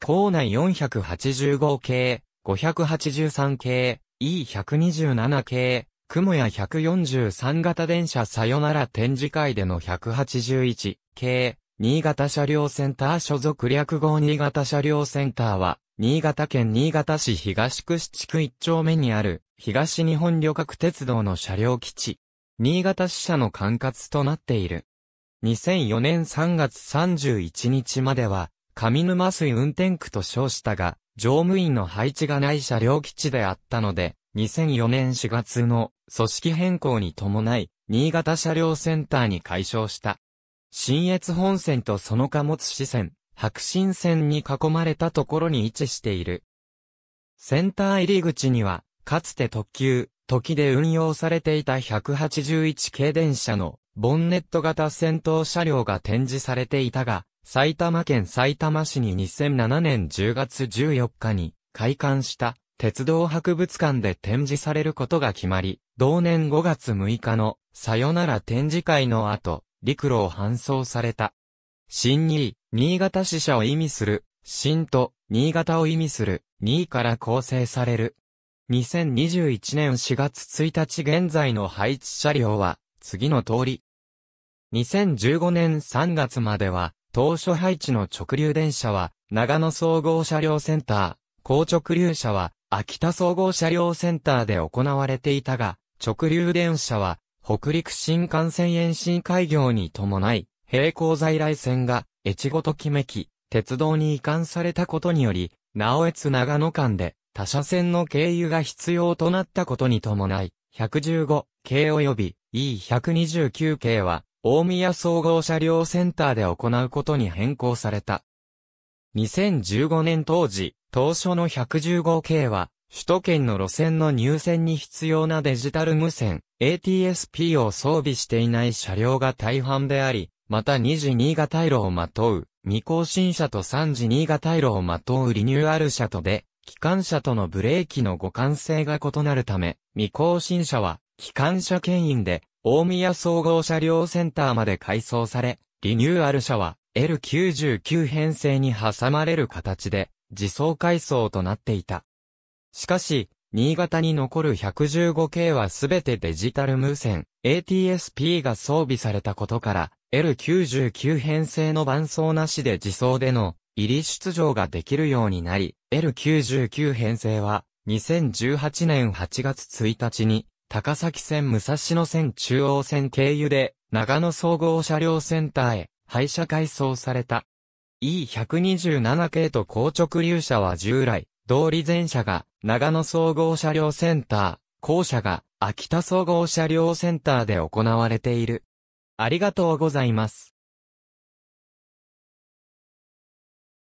校内485系、583系、E127 系、雲や143型電車さよなら展示会での181系、新潟車両センター所属略号新潟車両センターは、新潟県新潟市東区市地区一丁目にある、東日本旅客鉄道の車両基地。新潟支社の管轄となっている。2004年3月31日までは、上沼水運転区と称したが、乗務員の配置がない車両基地であったので、2004年4月の組織変更に伴い、新潟車両センターに解消した。新越本線とその貨物支線、白新線に囲まれたところに位置している。センター入り口には、かつて特急、時で運用されていた181系電車のボンネット型先頭車両が展示されていたが、埼玉県埼玉市に2007年10月14日に開館した鉄道博物館で展示されることが決まり、同年5月6日のさよなら展示会の後、陸路を搬送された。新2位、新潟支社を意味する、新と新潟を意味する、2位から構成される。2021年4月1日現在の配置車両は、次の通り。2015年3月までは、当初配置の直流電車は、長野総合車両センター、高直流車は、秋田総合車両センターで行われていたが、直流電車は、北陸新幹線延伸開業に伴い、並行在来線が、越後ときめき、鉄道に移管されたことにより、直江津長野間で、他車線の経由が必要となったことに伴い、115系及び E129 系は、大宮総合車両センターで行うことに変更された。2015年当時、当初の115系は、首都圏の路線の入線に必要なデジタル無線、ATSP を装備していない車両が大半であり、また2次新潟路をまとう、未更新車と3次新潟路をまとうリニューアル車とで、機関車とのブレーキの互換性が異なるため、未更新車は、機関車牽引で、大宮総合車両センターまで改装され、リニューアル車は L99 編成に挟まれる形で、自走改装となっていた。しかし、新潟に残る115系はすべてデジタル無線、ATSP が装備されたことから、L99 編成の伴奏なしで自走での入り出場ができるようになり、L99 編成は2018年8月1日に高崎線武蔵野線中央線経由で、長野総合車両センターへ、廃車改装された。E127 系と硬直流車は従来、通り前車が長野総合車両センター、後車が秋田総合車両センターで行われている。ありがとうございます。